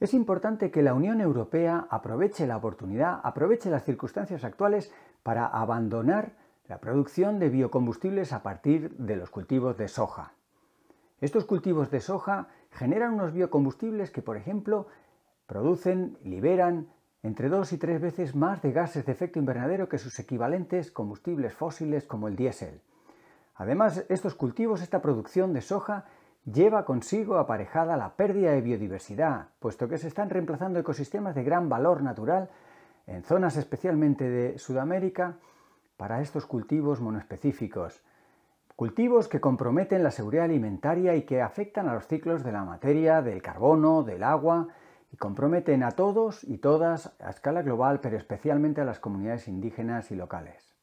Es importante que la Unión Europea aproveche la oportunidad, aproveche las circunstancias actuales para abandonar la producción de biocombustibles a partir de los cultivos de soja. Estos cultivos de soja generan unos biocombustibles que, por ejemplo, producen, liberan entre dos y tres veces más de gases de efecto invernadero que sus equivalentes combustibles fósiles como el diésel. Además, estos cultivos, esta producción de soja, lleva consigo aparejada la pérdida de biodiversidad, puesto que se están reemplazando ecosistemas de gran valor natural en zonas especialmente de Sudamérica para estos cultivos monoespecíficos. Cultivos que comprometen la seguridad alimentaria y que afectan a los ciclos de la materia, del carbono, del agua, y comprometen a todos y todas a escala global, pero especialmente a las comunidades indígenas y locales.